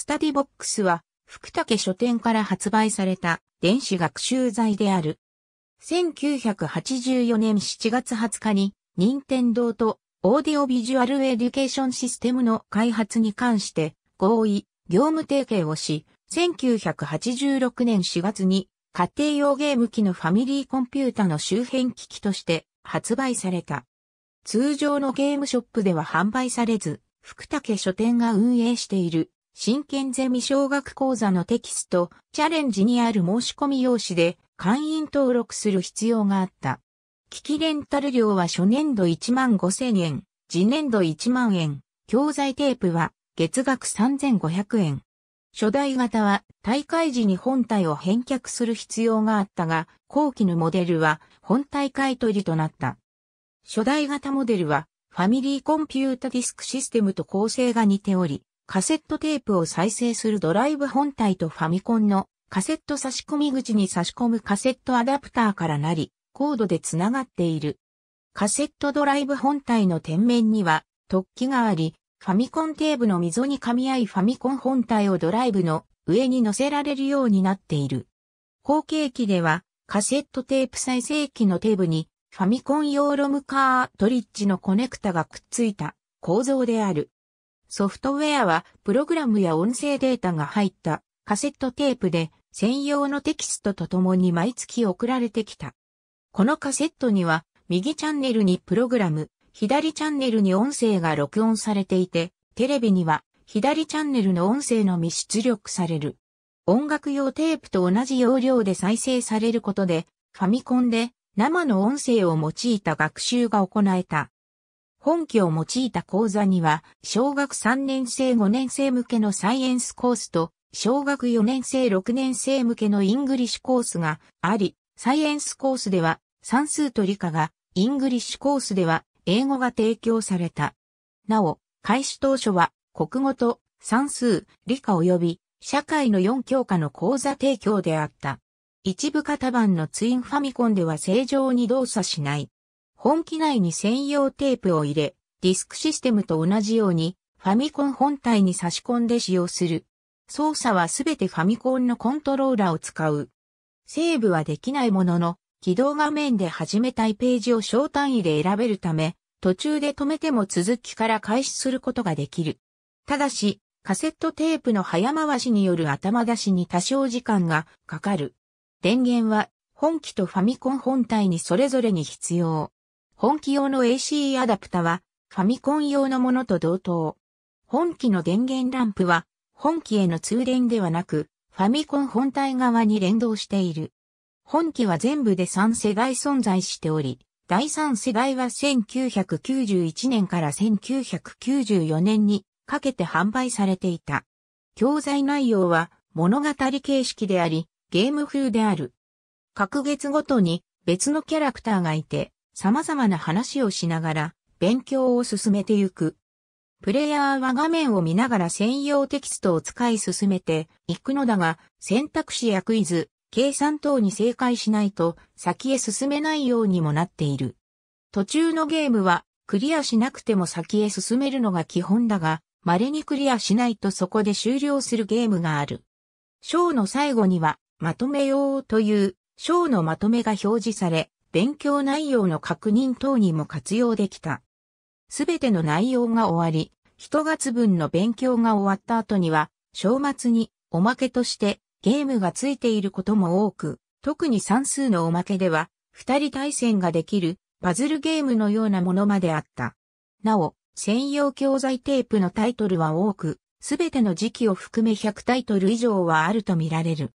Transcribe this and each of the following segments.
スタディボックスは、福武書店から発売された電子学習材である。1984年7月20日に、任天堂とオーディオビジュアルエデュケーションシステムの開発に関して合意、業務提携をし、1986年4月に家庭用ゲーム機のファミリーコンピュータの周辺機器として発売された。通常のゲームショップでは販売されず、福武書店が運営している真剣ゼミ小学講座のテキスト、チャレンジにある申し込み用紙で会員登録する必要があった。機器レンタル料は初年度1万5千円、次年度1万円、教材テープは月額3500円。初代型は大会時に本体を返却する必要があったが、後期のモデルは本体買取となった。初代型モデルはファミリーコンピュータディスクシステムと構成が似ており、カセットテープを再生するドライブ本体とファミコンのカセット差し込み口に差し込むカセットアダプターからなり、コードでつながっている。カセットドライブ本体の天面には突起があり、ファミコンテーブの溝に噛み合いファミコン本体をドライブの上に乗せられるようになっている。後継機ではカセットテープ再生機のテーブにファミコン用ロムカートリッジのコネクタがくっついた構造である。ソフトウェアはプログラムや音声データが入ったカセットテープで専用のテキストとともに毎月送られてきた。このカセットには右チャンネルにプログラム、左チャンネルに音声が録音されていて、テレビには左チャンネルの音声のみ出力される。音楽用テープと同じ要領で再生されることで、ファミコンで生の音声を用いた学習が行えた。本機を用いた講座には、小学3年生5年生向けのサイエンスコースと、小学4年生6年生向けのイングリッシュコースがあり、サイエンスコースでは算数と理科が、イングリッシュコースでは英語が提供された。なお、開始当初は国語と算数、理科及び社会の4教科の講座提供であった。一部型番のツインファミコンでは正常に動作しない。本機内に専用テープを入れ、ディスクシステムと同じようにファミコン本体に差し込んで使用する。操作はすべてファミコンのコントローラーを使う。セーブはできないものの、起動画面で始めたいページを小単位で選べるため、途中で止めても続きから開始することができる。ただし、カセットテープの早回しによる頭出しに多少時間がかかる。電源は本機とファミコン本体にそれぞれに必要。本機用の AC アダプタは、ファミコン用のものと同等。本機の電源ランプは、本機への通電ではなく、ファミコン本体側に連動している。本機は全部で3世代存在しており、第3世代は1991年から1994年にかけて販売されていた。教材内容は物語形式であり、ゲーム風である。各月ごとに別のキャラクターがいて、様々な話をしながら勉強を進めてゆく。プレイヤーは画面を見ながら専用テキストを使い進めていくのだが、選択肢やクイズ、計算等に正解しないと先へ進めないようにもなっている。途中のゲームはクリアしなくても先へ進めるのが基本だが、稀にクリアしないとそこで終了するゲームがある。章の最後にはまとめようという章のまとめが表示され、勉強内容の確認等にも活用できた。すべての内容が終わり、一月分の勉強が終わった後には、正末におまけとしてゲームがついていることも多く、特に算数のおまけでは、二人対戦ができるパズルゲームのようなものまであった。なお、専用教材テープのタイトルは多く、すべての時期を含め100タイトル以上はあるとみられる。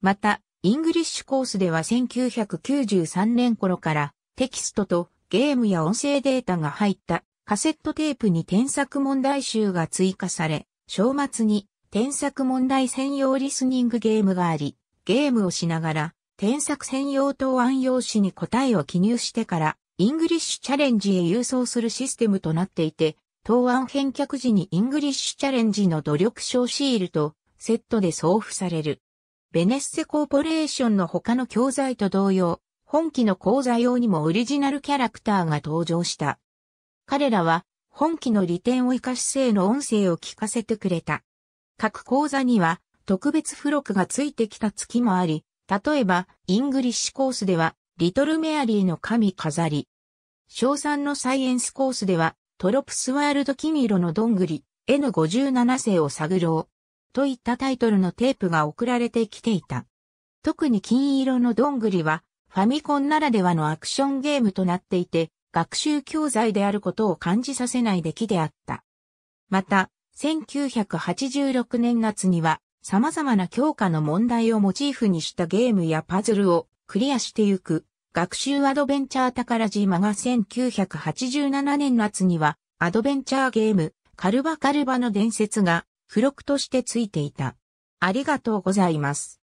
また、イングリッシュコースでは1993年頃からテキストとゲームや音声データが入ったカセットテープに添削問題集が追加され、正末に添削問題専用リスニングゲームがあり、ゲームをしながら添削専用答案用紙に答えを記入してから、イングリッシュチャレンジへ郵送するシステムとなっていて、答案返却時にイングリッシュチャレンジの努力賞シールとセットで送付される。ベネッセコーポレーションの他の教材と同様、本機の講座用にもオリジナルキャラクターが登場した。彼らは、本機の利点を活かし性の音声を聞かせてくれた。各講座には、特別付録がついてきた月もあり、例えば、イングリッシュコースでは、リトルメアリーの神飾り。小3のサイエンスコースでは、トロプスワールド金色のどんぐり、N57 世を探ろう。といったタイトルのテープが送られてきていた。特に金色のどんぐりは、ファミコンならではのアクションゲームとなっていて、学習教材であることを感じさせない出来であった。また、1986年夏には、様々な教科の問題をモチーフにしたゲームやパズルをクリアしてゆく、学習アドベンチャー宝島が1987年夏には、アドベンチャーゲーム、カルバカルバの伝説が付録としてついていた。ありがとうございます。